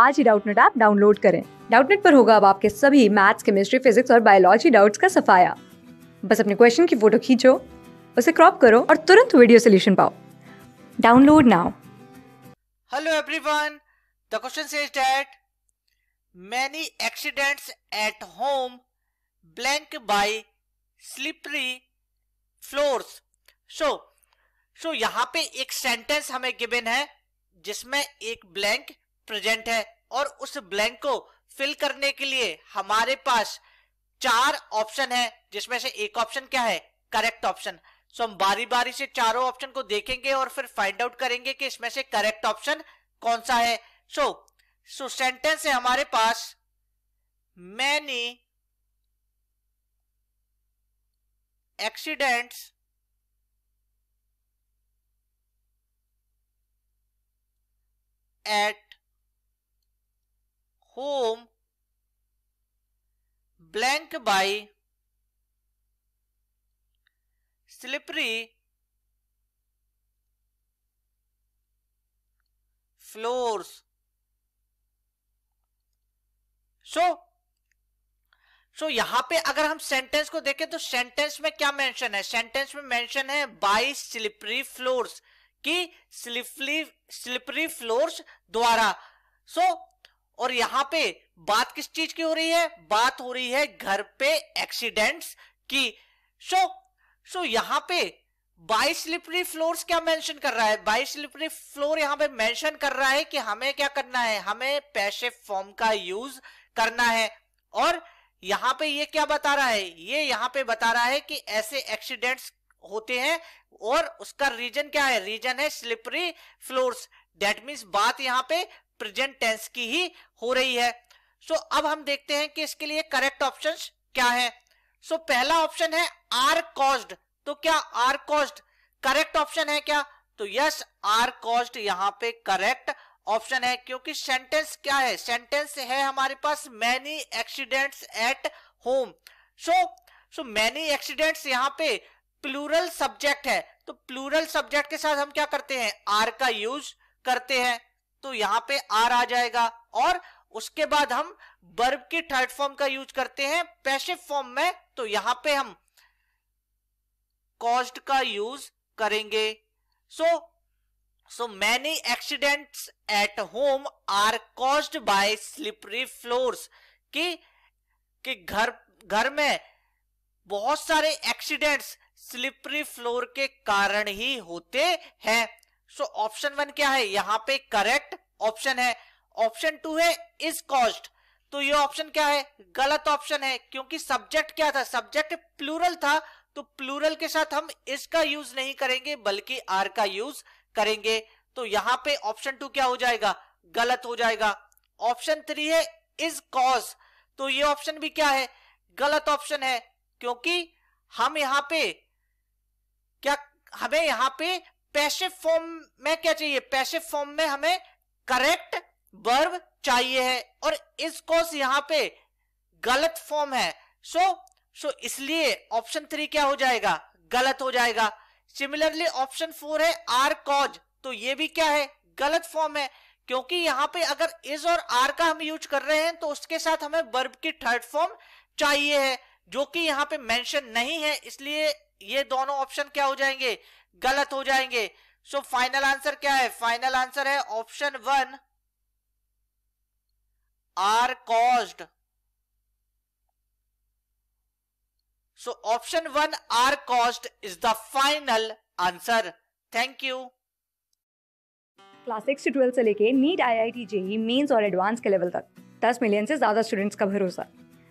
आज ही Doubtnut app download करें डाउटनेट पर होगा अब आपके सभी मैथ्स केमिस्ट्री फिजिक्स और बायोलॉजी डाउट्स का सफाया बस अपने क्वेश्चन की फोटो खींचो उसे क्रॉप करो और तुरंत वीडियो सोल्यूशन पाओ download now hello everyone the question is that many accidents at home blank by slippery floors so so यहां पे एक सेंटेंस हमें गिवन है जिसमें एक ब्लैंक प्रेजेंट है और उस ब्लैंक को फिल करने के लिए हमारे पास चार ऑप्शन है जिसमें से एक ऑप्शन क्या है करेक्ट ऑप्शन सो हम बारी बारी से चारों ऑप्शन को देखेंगे और फिर फाइंड आउट करेंगे कि इसमें से करेक्ट ऑप्शन कौन सा है सो सो सेंटेंस है हमारे पास many accidents at whom blank by slippery floors so so, so so यहां पे अगर हम सेंटेंस को देखें तो सेंटेंस में क्या मेंशन है सेंटेंस में मेंशन है बाई स्लिपरी फ्लोर्स की स्लिपरी स्लिपरी फ्लोर्स द्वारा सो so, और यहां पे बात किस चीज की हो रही है बात हो रही है घर पे एक्सीडेंट्स की सो सो यहाँ यहां पे बाई स्लिपरी फ्लोर क्या मेंशन कर रहा है बाई स्लिपरी फ्लोर यहां पे मेंशन कर रहा है कि हमें क्या करना है हमें पैसे फॉर्म का यूज करना है और यहां पे ये क्या बता रहा है ये यहां पे बता रहा है कि ऐसे एक्सीडेंट्स होते हैं और उसका रीजन क्या है रीजन है स्लिपरी फ्लोर्स डेट मीन्स बात यहाँ पे प्रेजेंट टेंस की ही हो रही है सो so, अब हम देखते हैं कि इसके लिए करेक्ट ऑप्शन क्या है सो so, पहला ऑप्शन है आर कॉस्ड तो क्या आर कॉस्ड करेक्ट ऑप्शन है क्या तो यस आर कॉस्ड यहाँ पे करेक्ट ऑप्शन है क्योंकि सेंटेंस क्या है सेंटेंस है हमारे पास many accidents at home so so many accidents यहाँ पे प्लूरल सब्जेक्ट है तो प्लूरल सब्जेक्ट के साथ हम क्या करते हैं आर का यूज करते हैं तो यहां पे आर आ जाएगा और उसके बाद हम बर्ब की थर्ड फॉर्म का यूज करते हैं पैसिव फॉर्म में तो यहां पे हम कॉस्ड का यूज करेंगे so so many accidents at home are caused by slippery floors कि कि घर घर में बहुत सारे एक्सीडेंट्स स्लिपरी फ्लोर के कारण ही होते हैं सो ऑप्शन वन क्या है यहां पे करेक्ट ऑप्शन है ऑप्शन टू है इज कॉस्ट तो ये ऑप्शन क्या है गलत ऑप्शन है क्योंकि सब्जेक्ट क्या था सब्जेक्ट प्लूरल था तो प्लूरल के साथ हम इसका यूज नहीं करेंगे बल्कि आर का यूज करेंगे तो यहां पे ऑप्शन टू क्या हो जाएगा गलत हो जाएगा ऑप्शन थ्री है इज कॉज तो ये ऑप्शन भी क्या है गलत ऑप्शन है क्योंकि हम यहां पे क्या हमें यहां पे पैसिव फॉर्म में क्या चाहिए पैसिव फॉर्म में हमें करेक्ट वर्ब चाहिए है और इस कोर्स यहां पे गलत फॉर्म है सो so, सो so इसलिए ऑप्शन थ्री क्या हो जाएगा गलत हो जाएगा सिमिलरली ऑप्शन फोर है आर कॉज तो ये भी क्या है गलत फॉर्म है क्योंकि यहाँ पे अगर इज और आर का हम यूज कर रहे हैं तो उसके साथ हमें वर्ब की थर्ड फॉर्म चाहिए है जो कि यहाँ पे मेंशन नहीं है इसलिए ये दोनों ऑप्शन क्या हो जाएंगे गलत हो जाएंगे सो फाइनल आंसर क्या है फाइनल आंसर है option one are caused so option one are caused is the final answer thank you class six से ट्वेल्थ से लेके NEET I I T JEE main और एडवांस के लेवल तक दस मिलियन से ज्यादा स्टूडेंट्स का भरोसा